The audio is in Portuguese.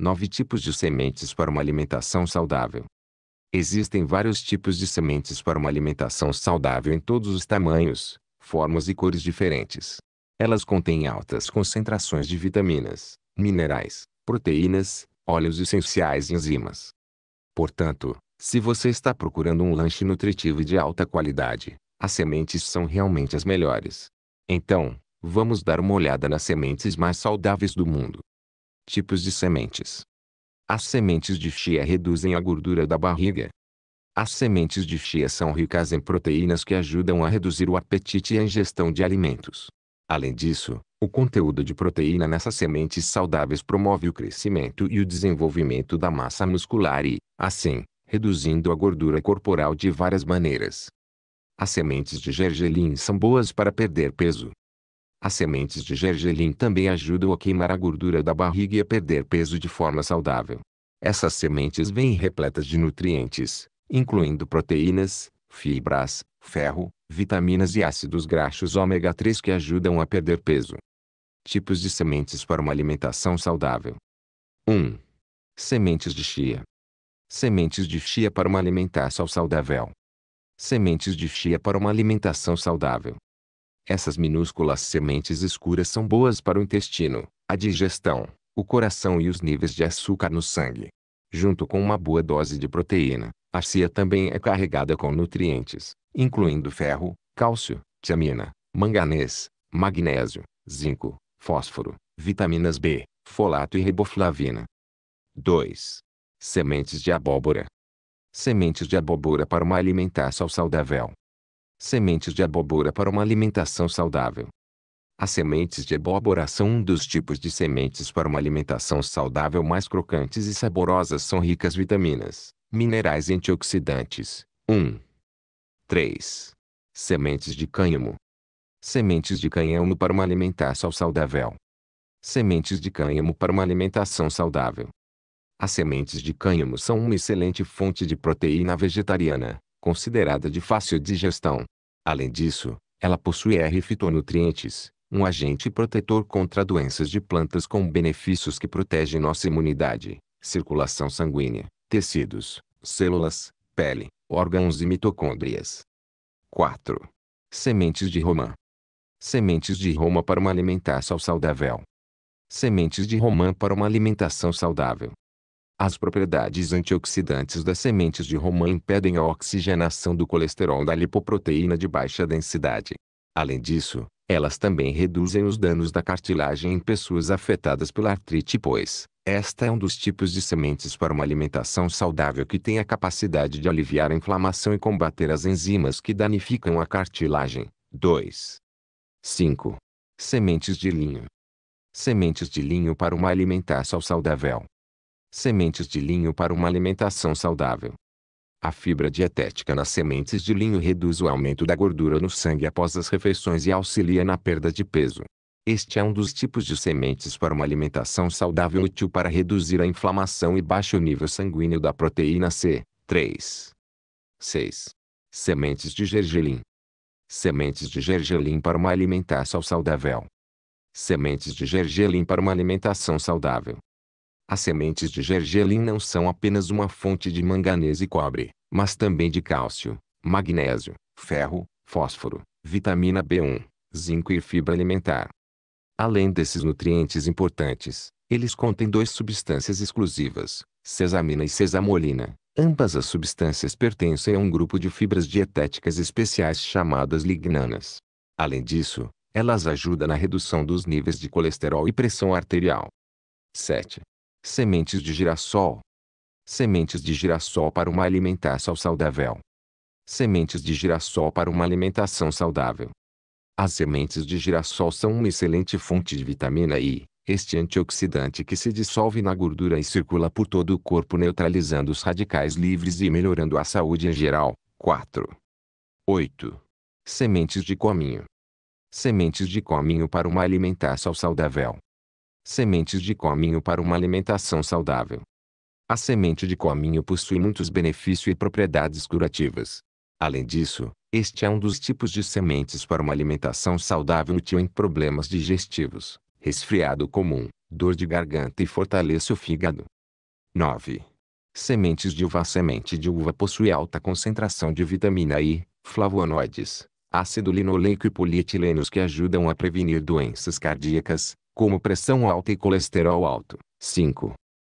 Nove tipos de sementes para uma alimentação saudável. Existem vários tipos de sementes para uma alimentação saudável em todos os tamanhos, formas e cores diferentes. Elas contêm altas concentrações de vitaminas, minerais, proteínas, óleos essenciais e enzimas. Portanto, se você está procurando um lanche nutritivo e de alta qualidade, as sementes são realmente as melhores. Então, vamos dar uma olhada nas sementes mais saudáveis do mundo. Tipos de sementes. As sementes de chia reduzem a gordura da barriga. As sementes de chia são ricas em proteínas que ajudam a reduzir o apetite e a ingestão de alimentos. Além disso, o conteúdo de proteína nessas sementes saudáveis promove o crescimento e o desenvolvimento da massa muscular e, assim, reduzindo a gordura corporal de várias maneiras. As sementes de gergelim são boas para perder peso. As sementes de gergelim também ajudam a queimar a gordura da barriga e a perder peso de forma saudável. Essas sementes vêm repletas de nutrientes, incluindo proteínas, fibras, ferro, vitaminas e ácidos graxos ômega 3 que ajudam a perder peso. Tipos de sementes para uma alimentação saudável. 1. Sementes de chia. Sementes de chia para uma alimentação saudável. Sementes de chia para uma alimentação saudável. Essas minúsculas sementes escuras são boas para o intestino, a digestão, o coração e os níveis de açúcar no sangue. Junto com uma boa dose de proteína, a chia também é carregada com nutrientes, incluindo ferro, cálcio, tiamina, manganês, magnésio, zinco, fósforo, vitaminas B, folato e riboflavina. 2. Sementes de abóbora. Sementes de abóbora para uma alimentação saudável. Sementes de abóbora para uma alimentação saudável. As sementes de abóbora são um dos tipos de sementes para uma alimentação saudável mais crocantes e saborosas. São ricas vitaminas, minerais e antioxidantes. 1. 3. Sementes de cânhamo. Sementes de cânhamo para uma alimentação saudável. Sementes de cânhamo para uma alimentação saudável. As sementes de cânhamo são uma excelente fonte de proteína vegetariana, considerada de fácil digestão, Além disso, ela possui R fitonutrientes, um agente protetor contra doenças de plantas com benefícios que protegem nossa imunidade, circulação sanguínea, tecidos, células, pele, órgãos e mitocôndrias. 4. Sementes de romã. Sementes de romã para uma alimentação saudável. Sementes de romã para uma alimentação saudável as propriedades antioxidantes das sementes de romã impedem a oxigenação do colesterol da lipoproteína de baixa densidade. Além disso, elas também reduzem os danos da cartilagem em pessoas afetadas pela artrite, pois esta é um dos tipos de sementes para uma alimentação saudável que tem a capacidade de aliviar a inflamação e combater as enzimas que danificam a cartilagem. 2. 5. Sementes de linho. Sementes de linho para uma alimentação saudável. Sementes de linho para uma alimentação saudável. A fibra dietética nas sementes de linho reduz o aumento da gordura no sangue após as refeições e auxilia na perda de peso. Este é um dos tipos de sementes para uma alimentação saudável útil para reduzir a inflamação e baixo nível sanguíneo da proteína C. 3. 6. Sementes de gergelim. Sementes de gergelim para uma alimentação saudável. Sementes de gergelim para uma alimentação saudável. As sementes de gergelim não são apenas uma fonte de manganês e cobre, mas também de cálcio, magnésio, ferro, fósforo, vitamina B1, zinco e fibra alimentar. Além desses nutrientes importantes, eles contêm duas substâncias exclusivas, sesamina e sesamolina. Ambas as substâncias pertencem a um grupo de fibras dietéticas especiais chamadas lignanas. Além disso, elas ajudam na redução dos níveis de colesterol e pressão arterial. 7. Sementes de girassol. Sementes de girassol para uma alimentação saudável. Sementes de girassol para uma alimentação saudável. As sementes de girassol são uma excelente fonte de vitamina I, este antioxidante que se dissolve na gordura e circula por todo o corpo neutralizando os radicais livres e melhorando a saúde em geral. 4. 8. Sementes de cominho. Sementes de cominho para uma alimentação saudável. Sementes de cominho para uma alimentação saudável. A semente de cominho possui muitos benefícios e propriedades curativas. Além disso, este é um dos tipos de sementes para uma alimentação saudável útil em problemas digestivos, resfriado comum, dor de garganta e fortalece o fígado. 9. Sementes de uva A semente de uva possui alta concentração de vitamina I, flavonoides, ácido linoleico e polietilenos que ajudam a prevenir doenças cardíacas, como pressão alta e colesterol alto. 5.